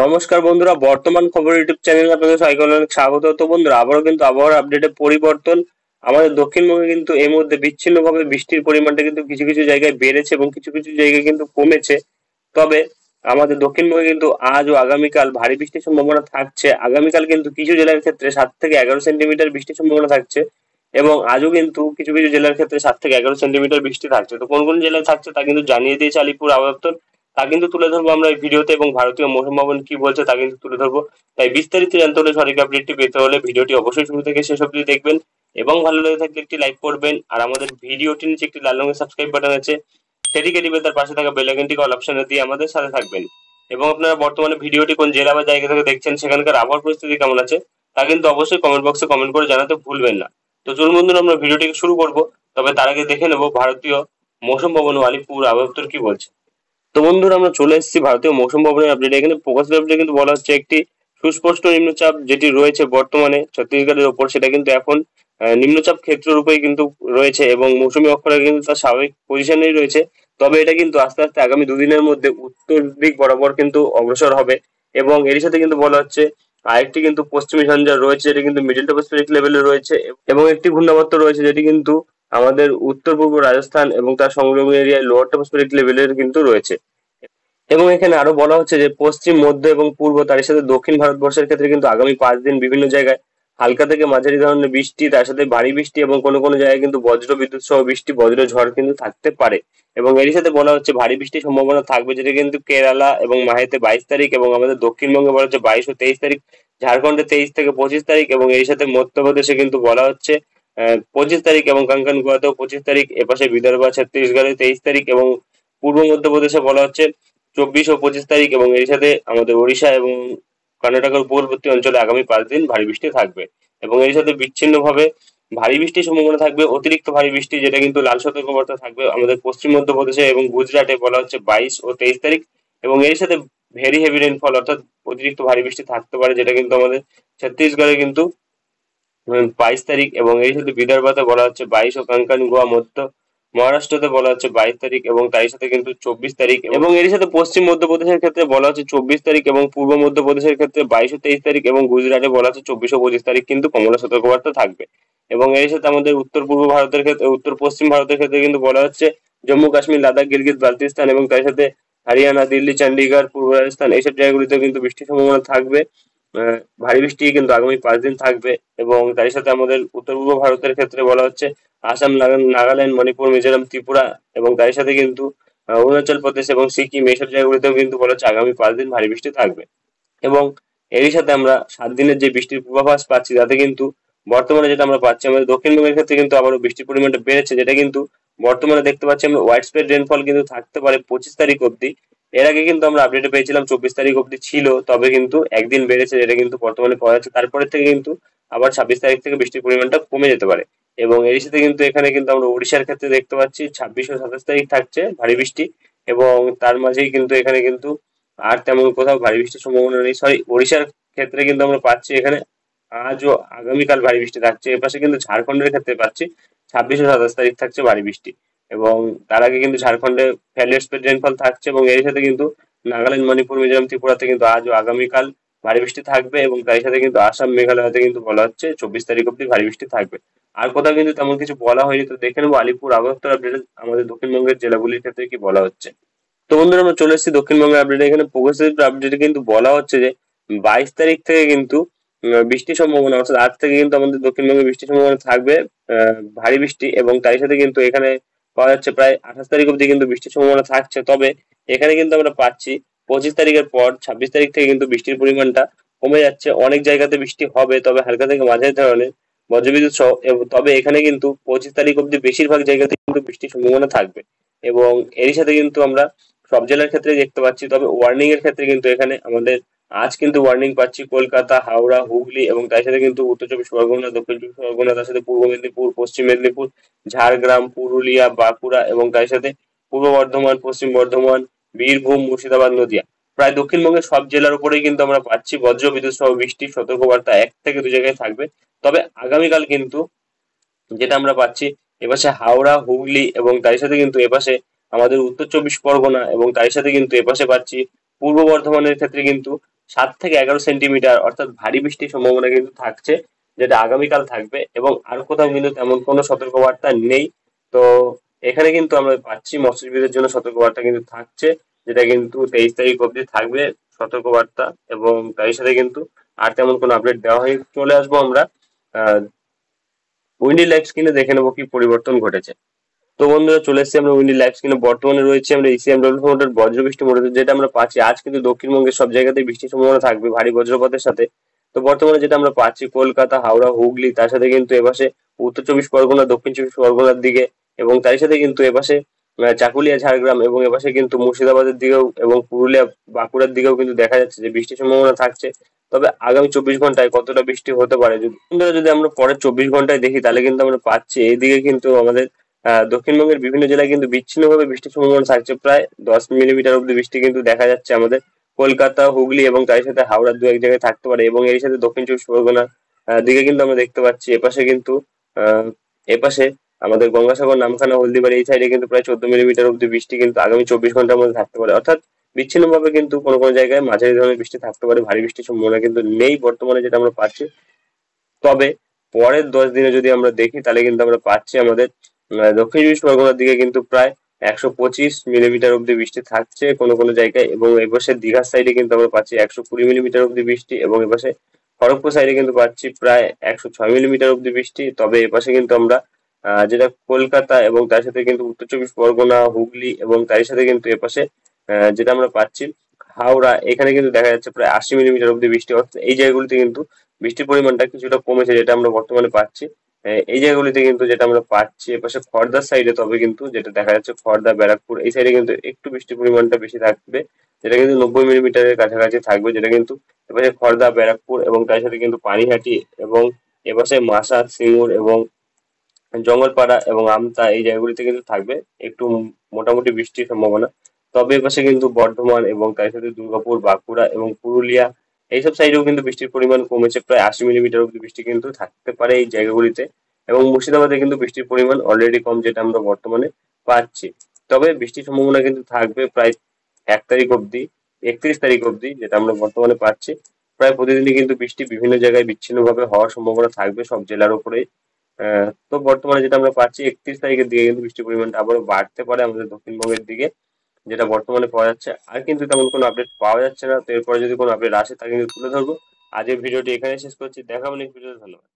নমস্কার বন্ধুরা বর্তমান খবর ইউটিউব চ্যানেল আপনাদের সবাইকে অনেক স্বাগত তো বন্ধুরা আবারও কিন্তু আবহাওয়ার আপডেটে পরিবর্তন আমাদের দক্ষিণবঙ্গে কিন্তু এই মধ্যে বিচ্ছিন্নভাবে বৃষ্টির পরিমাণটা কিন্তু কিছু কিছু জায়গায় বেড়েছে এবং কিছু কিছু জায়গায় কিন্তু কমেছে তবে আমাদের দক্ষিণবঙ্গে কিন্তু আজ ও আগামীকাল ভারী বৃষ্টির সম্ভাবনা থাকছে আগামীকাল কিন্তু কিছু জেলার ক্ষেত্রে সাত থেকে এগারো সেন্টিমিটার বৃষ্টির সম্ভাবনা থাকছে এবং আজও কিন্তু কিছু কিছু জেলার ক্ষেত্রে সাত থেকে এগারো সেন্টিমিটার বৃষ্টি থাকছে তো কোন কোন জেলায় থাকছে তা কিন্তু জানিয়ে দিয়েছে আলিপুর আবহাওয়া তা কিন্তু তুলে ধরবো আমরা এই ভিডিওতে এবং ভারতীয় মৌসুম ভবন কি বলছে তা কিন্তু তুলে ধরবো তাই বিস্তারিত জানতে হলে সঠিক আপডেটটি পেতে হলে ভিডিওটি অবশ্যই শুরু থেকে শেষ অবধি দেখবেন এবং ভালো লেগে থাকলে একটি লাইক করবেন আর আমাদের ভিডিওটি নিচে একটি লাল রঙের সাবস্ক্রাইব বাটন আছে সেটিকে টিপে তার পাশে থাকা বেলাইকনটি কল অপশনে দিয়ে আমাদের সাথে থাকবেন এবং আপনারা বর্তমানে ভিডিওটি কোন জেলা বা জায়গা থেকে দেখছেন সেখানকার আবহাওয়ার পরিস্থিতি কেমন আছে তা কিন্তু অবশ্যই কমেন্ট বক্সে কমেন্ট করে জানাতে ভুলবেন না তো চলুন বন্ধুরা আমরা ভিডিওটিকে শুরু করব তবে তার আগে দেখে নেব ভারতীয় মৌসুম ভবন আলিপুর আবহাওয়া কি বলছে তো বন্ধুরা আমরা চলে এসেছি ভারতীয় মৌসুম ভবনের আপডেট এখানে প্রকাশিত আপডেটে কিন্তু বলা হচ্ছে একটি সুস্পষ্ট নিম্নচাপ যেটি রয়েছে বর্তমানে ছত্তিশগড়ের ওপর সেটা কিন্তু এখন নিম্নচাপ ক্ষেত্র রূপেই কিন্তু রয়েছে এবং মৌসুমী অক্ষরা কিন্তু তার স্বাভাবিক পজিশনেই রয়েছে তবে এটা কিন্তু আস্তে আস্তে আগামী দুদিনের মধ্যে উত্তর দিক বরাবর কিন্তু অগ্রসর হবে এবং এর সাথে কিন্তু বলা হচ্ছে আরেকটি কিন্তু পশ্চিমী সঞ্জার রয়েছে যেটি কিন্তু মিডিল টু প্যাসিফিক লেভেলে রয়েছে এবং একটি ঘূর্ণাবর্ত রয়েছে যেটি কিন্তু আমাদের উত্তর পূর্ব রাজস্থান এবং তার সংলগ্ন এরিয়ায় লোয়ার ট্রপোস্ফেরিক লেভেলের কিন্তু রয়েছে এবং এখানে আরো বলা হচ্ছে যে পশ্চিম মধ্য এবং পূর্ব তার সাথে দক্ষিণ ভারতবর্ষের ক্ষেত্রে কিন্তু আগামী পাঁচ দিন বিভিন্ন জায়গায় হালকা থেকে মাঝারি ধরনের বৃষ্টি তার সাথে ভারী বৃষ্টি এবং কোনো কোনো জায়গায় কিন্তু বজ্র বিদ্যুৎ সহ বৃষ্টি বজ্র ঝড় কিন্তু থাকতে পারে এবং এরই সাথে বলা হচ্ছে ভারী বৃষ্টির সম্ভাবনা থাকবে যেটা কিন্তু কেরালা এবং মাহেতে বাইশ তারিখ এবং আমাদের দক্ষিণবঙ্গে বলা হচ্ছে বাইশ ও তেইশ তারিখ ঝাড়খণ্ডে তেইশ থেকে পঁচিশ তারিখ এবং এর সাথে মধ্যপ্রদেশে কিন্তু বলা হচ্ছে পঁচিশ তারিখ এবং কাঙ্কান গুয়াতেও পঁচিশ তারিখ এপাশে বিদর্ভা ছত্তিশগড়ে তেইশ তারিখ এবং পূর্ব মধ্যপ্রদেশে বলা হচ্ছে চব্বিশ ও পঁচিশ তারিখ এবং এর সাথে আমাদের ওড়িশা এবং কর্ণাটকের উপকূলবর্তী অঞ্চলে আগামী পাঁচ দিন ভারী বৃষ্টি থাকবে এবং এর সাথে বিচ্ছিন্নভাবে ভারী বৃষ্টির সম্ভাবনা থাকবে অতিরিক্ত ভারী বৃষ্টি যেটা কিন্তু লাল সতর্কবার্তা থাকবে আমাদের পশ্চিম মধ্যপ্রদেশে এবং গুজরাটে বলা হচ্ছে বাইশ ও তেইশ তারিখ এবং এর সাথে ভেরি হেভি রেনফল অর্থাৎ অতিরিক্ত ভারী বৃষ্টি থাকতে পারে যেটা কিন্তু আমাদের ছত্তিশগড়ে কিন্তু বাইশ তারিখ এবং এই সাথে বিদর্ভাতে বলা হচ্ছে বাইশ ও কাঙ্কান গোয়া মধ্য মহারাষ্ট্রতে বলা হচ্ছে বাইশ তারিখ এবং তাই সাথে কিন্তু চব্বিশ তারিখ এবং এর সাথে পশ্চিম মধ্যপ্রদেশের ক্ষেত্রে বলা হচ্ছে চব্বিশ তারিখ এবং পূর্ব মধ্যপ্রদেশের ক্ষেত্রে বাইশ ও তেইশ তারিখ এবং গুজরাটে বলা হচ্ছে চব্বিশ ও পঁচিশ তারিখ কিন্তু কমলা সতর্কবার্তা থাকবে এবং এর সাথে আমাদের উত্তর পূর্ব ভারতের ক্ষেত্রে উত্তর পশ্চিম ভারতের ক্ষেত্রে কিন্তু বলা হচ্ছে জম্মু কাশ্মীর লাদাখ গিলগিত বালতিস্তান এবং তার সাথে হরিয়ানা দিল্লি চন্ডিগড় পূর্ব রাজস্থান এইসব জায়গাগুলিতে কিন্তু বৃষ্টির সম্ভাবনা থাকবে ভারী বৃষ্টি কিন্তু আগামী পাঁচ দিন থাকবে এবং তারই সাথে আমাদের উত্তর পূর্ব ভারতের ক্ষেত্রে বলা হচ্ছে আসাম নাগাল্যান্ড মণিপুর মিজোরাম ত্রিপুরা এবং তারই সাথে কিন্তু অরুণাচল প্রদেশ এবং সিকিম এইসব জায়গাগুলিতেও কিন্তু বলা হচ্ছে আগামী পাঁচ দিন ভারী বৃষ্টি থাকবে এবং এরই সাথে আমরা সাত দিনের যে বৃষ্টির পূর্বাভাস পাচ্ছি তাতে কিন্তু বর্তমানে যেটা আমরা পাচ্ছি আমাদের দক্ষিণবঙ্গের ক্ষেত্রে কিন্তু আবারও বৃষ্টির পরিমাণটা বেড়েছে যেটা কিন্তু বর্তমানে দেখতে পাচ্ছি আমরা ওয়াইড স্প্রেড রেনফল কিন্তু থাকতে পারে পঁচিশ তারিখ অব্দি এর আগে কিন্তু আমরা আপডেট পেয়েছিলাম চব্বিশ তারিখ অব্দি ছিল তবে কিন্তু একদিন বেড়েছে যেটা কিন্তু বর্তমানে পাওয়া যাচ্ছে তারপরে থেকে কিন্তু আবার ছাব্বিশ তারিখ থেকে বৃষ্টির পরিমাণটা কমে যেতে পারে এবং এর সাথে কিন্তু এখানে কিন্তু আমরা উড়িষ্যার ক্ষেত্রে দেখতে পাচ্ছি ছাব্বিশ ও সাতাশ তারিখ থাকছে ভারী বৃষ্টি এবং তার মাঝেই কিন্তু এখানে কিন্তু আর তেমন কোথাও ভারী বৃষ্টির সম্ভাবনা নেই সরি ওড়িশার ক্ষেত্রে কিন্তু আমরা পাচ্ছি এখানে আজ ও আগামীকাল ভারী বৃষ্টি থাকছে এপাশে কিন্তু ঝাড়খণ্ডের ক্ষেত্রে পাচ্ছি ছাব্বিশ ও সাতাশ তারিখ থাকছে ভারী বৃষ্টি এবং তার আগে কিন্তু ঝাড়খণ্ডে ফ্যালিয়ার স্পিড রেনফল থাকছে এবং এর সাথে কিন্তু নাগাল্যান্ড মণিপুর মিজোরাম ত্রিপুরাতে কিন্তু আজ ও আগামীকাল ভারী বৃষ্টি থাকবে এবং তার সাথে কিন্তু আসাম মেঘালয়তে কিন্তু বলা হচ্ছে চব্বিশ তারিখ অব্দি ভারী বৃষ্টি থাকবে আর কোথাও কিন্তু তেমন কিছু বলা হয়নি তো দেখে নেবো আলিপুর আবহাওয়া আপডেট আমাদের দক্ষিণবঙ্গের জেলাগুলির ক্ষেত্রে কি বলা হচ্ছে তো বন্ধুরা আমরা চলে এসেছি দক্ষিণবঙ্গের আপডেট এখানে প্রোগ্রেসিভ আপডেট কিন্তু বলা হচ্ছে যে বাইশ তারিখ থেকে কিন্তু বৃষ্টির সম্ভাবনা অর্থাৎ আজ থেকে কিন্তু আমাদের দক্ষিণবঙ্গে বৃষ্টি সম্ভাবনা থাকবে ভারী বৃষ্টি এবং তার সাথে কিন্তু এখানে পাওয়া যাচ্ছে প্রায় আঠাশ তারিখ অব্দি কিন্তু বৃষ্টির সম্ভাবনা থাকছে তবে এখানে কিন্তু আমরা পাচ্ছি পঁচিশ তারিখের পর ছাব্বিশ তারিখ থেকে কিন্তু বৃষ্টির পরিমাণটা কমে যাচ্ছে অনেক জায়গাতে বৃষ্টি হবে তবে হালকা থেকে মাঝারি ধরনের বজ্রবিদ্যুৎ সহ তবে এখানে কিন্তু পঁচিশ তারিখ অব্দি বেশিরভাগ জায়গাতে কিন্তু বৃষ্টির সম্ভাবনা থাকবে এবং এরই সাথে কিন্তু আমরা সব জেলার ক্ষেত্রে দেখতে পাচ্ছি তবে ওয়ার্নিং এর ক্ষেত্রে কিন্তু এখানে আমাদের আজ কিন্তু ওয়ার্নিং পাচ্ছি কলকাতা হাওড়া হুগলি এবং তার সাথে কিন্তু উত্তর চব্বিশ পরগনা দক্ষিণ চব্বিশ পরগনা তার সাথে পূর্ব মেদিনীপুর পশ্চিম মেদিনীপুর ঝাড়গ্রাম পুরুলিয়া বাঁকুড়া এবং তার সাথে পূর্ব বর্ধমান পশ্চিম বর্ধমান বীরভূম মুর্শিদাবাদ নদিয়া প্রায় দক্ষিণবঙ্গের সব জেলার উপরেই কিন্তু আমরা পাচ্ছি বজ্র বিদ্যুৎ সহ বৃষ্টির সতর্কবার্তা এক থেকে দু জায়গায় থাকবে তবে আগামীকাল কিন্তু যেটা আমরা পাচ্ছি এপাশে হাওড়া হুগলি এবং তার সাথে কিন্তু এপাশে আমাদের উত্তর চব্বিশ পরগনা এবং তার সাথে কিন্তু এপাশে পাচ্ছি পূর্ব বর্ধমানের ক্ষেত্রে কিন্তু সাত থেকে এগারো সেন্টিমিটার অর্থাৎ ভারী বৃষ্টির সম্ভাবনা কিন্তু থাকছে যেটা আগামীকাল থাকবে এবং আর কোথাও কিন্তু তেমন কোনো সতর্কবার্তা নেই তো এখানে কিন্তু আমরা পাচ্ছি মৎস্যজীবীদের জন্য সতর্কবার্তা কিন্তু থাকছে যেটা কিন্তু তেইশ তারিখ অব্দি থাকবে সতর্কবার্তা এবং তাই সাথে কিন্তু আর তেমন কোনো আপডেট দেওয়া হয়ে চলে আসবো আমরা উইন্ডি লাইফ স্ক্রিনে দেখে নেবো কি পরিবর্তন ঘটেছে তো বন্ধুরা চলে এসেছি আমরা উইন্ডি লাইফ স্ক্রিনে বর্তমানে রয়েছে আমরা ইসিএম ডবল মোটর বজ্রবৃষ্টি বৃষ্টি যেটা আমরা পাচ্ছি আজ কিন্তু দক্ষিণবঙ্গের সব জায়গাতে বৃষ্টির সম্ভাবনা থাকবে ভারী বজ্রপাতের সাথে তো বর্তমানে যেটা আমরা পাচ্ছি কলকাতা হাওড়া হুগলি তার সাথে কিন্তু এপাশে উত্তর চব্বিশ পরগনা দক্ষিণ চব্বিশ পরগনার দিকে এবং তার সাথে কিন্তু এপাশে চাকুলিয়া ঝাড়গ্রাম এবং এপাশে কিন্তু মুর্শিদাবাদের দিকেও এবং পুরুলিয়া বাঁকুড়ার দিকেও কিন্তু দেখা যাচ্ছে যে বৃষ্টির সম্ভাবনা থাকছে তবে আগামী চব্বিশ ঘন্টায় কতটা বৃষ্টি হতে পারে যদি আমরা পরের চব্বিশ ঘন্টায় দেখি তাহলে কিন্তু আমরা পাচ্ছি এইদিকে কিন্তু আমাদের দক্ষিণবঙ্গের বিভিন্ন জেলায় কিন্তু বিচ্ছিন্নভাবে বৃষ্টির সম্ভাবনা থাকছে প্রায় দশ মিলিমিটার অব্দি বৃষ্টি কিন্তু দেখা যাচ্ছে আমাদের কলকাতা হুগলি এবং তার সাথে হাওড়ার দু এক জায়গায় থাকতে পারে এবং এর সাথে দক্ষিণ চব্বিশ পরগনা দিকে কিন্তু আমরা দেখতে পাচ্ছি এপাশে কিন্তু আহ এপাশে আমাদের গঙ্গাসাগর নামখানা হলদিবাড়ি এই সাইডে কিন্তু প্রায় চোদ্দ মিলিমিটার অব্দি বৃষ্টি কিন্তু আগামী চব্বিশ ঘন্টার মধ্যে থাকতে পারে অর্থাৎ বিচ্ছিন্নভাবে কিন্তু কোন কোন জায়গায় মাঝারি ধরনের বৃষ্টি থাকতে পারে ভারী বৃষ্টির সম্ভাবনা কিন্তু নেই বর্তমানে যেটা আমরা পাচ্ছি তবে পরের দশ দিনে যদি আমরা দেখি তাহলে কিন্তু আমরা পাচ্ছি আমাদের মানে দক্ষিণ চব্বিশ পরগনার দিকে কিন্তু প্রায় একশো পঁচিশ মিলিমিটার অব্দি বৃষ্টি থাকছে কোনো কোনো জায়গায় এবং এবছর দীঘার সাইডে কিন্তু আমরা পাচ্ছি একশো কুড়ি মিলিমিটার অব্দি বৃষ্টি এবং এপাশে খড়গপুর সাইডে কিন্তু পাচ্ছি প্রায় একশো ছয় মিলিমিটার অব্দি বৃষ্টি তবে এপাশে কিন্তু আমরা যেটা কলকাতা এবং তার সাথে কিন্তু উত্তর চব্বিশ পরগনা হুগলি এবং তার সাথে কিন্তু এপাশে যেটা আমরা পাচ্ছি হাওড়া এখানে কিন্তু দেখা যাচ্ছে প্রায় আশি মিলিমিটার অব্দি বৃষ্টি হচ্ছে এই জায়গাগুলিতে কিন্তু বৃষ্টির পরিমাণটা কিছুটা কমেছে যেটা আমরা বর্তমানে পাচ্ছি এই জায়গাগুলিতে কিন্তু যেটা আমরা পাচ্ছি এপাশে খর্দার সাইডে তবে কিন্তু যেটা দেখা যাচ্ছে খর্দা ব্যারাকপুর এই সাইডে কিন্তু একটু বৃষ্টির পরিমাণটা বেশি থাকবে যেটা কিন্তু নব্বই মিলিমিটারের কাছাকাছি থাকবে যেটা কিন্তু এপাশে খর্দা ব্যারাকপুর এবং তার সাথে কিন্তু পানিহাটি এবং এপাশে মাসা সিঙ্গুর এবং জঙ্গলপাড়া এবং আমতা এই জায়গাগুলিতে কিন্তু থাকবে একটু মোটামুটি বৃষ্টির সম্ভাবনা তবে এপাশে কিন্তু বর্ধমান এবং তার সাথে দুর্গাপুর বাঁকুড়া এবং পুরুলিয়া এইসব সাইডেও কিন্তু বৃষ্টির পরিমাণ কমেছে প্রায় আশি মিলিমিটার অব্দি বৃষ্টি কিন্তু থাকতে পারে এই জায়গাগুলিতে এবং মুর্শিদাবাদে কিন্তু বৃষ্টির পরিমাণ অলরেডি কম যেটা আমরা বর্তমানে পাচ্ছি তবে বৃষ্টির সম্ভাবনা কিন্তু থাকবে প্রায় এক তারিখ অব্দি একত্রিশ তারিখ অব্দি যেটা আমরা বর্তমানে পাচ্ছি প্রায় প্রতিদিনই কিন্তু বৃষ্টি বিভিন্ন জায়গায় বিচ্ছিন্নভাবে হওয়ার সম্ভাবনা থাকবে সব জেলার উপরে তো বর্তমানে যেটা আমরা পাচ্ছি একত্রিশ তারিখের দিকে কিন্তু বৃষ্টির পরিমাণটা আবারও বাড়তে পারে আমাদের দক্ষিণবঙ্গের দিকে যেটা বর্তমানে পাওয়া যাচ্ছে আর কিন্তু তেমন কোনো আপডেট পাওয়া যাচ্ছে না তো এরপরে যদি কোনো আপডেট আসে তা কিন্তু তুলে ধরবো আজকের ভিডিওটি এখানে শেষ করছি দেখা মানে ভিডিও ধন্যবাদ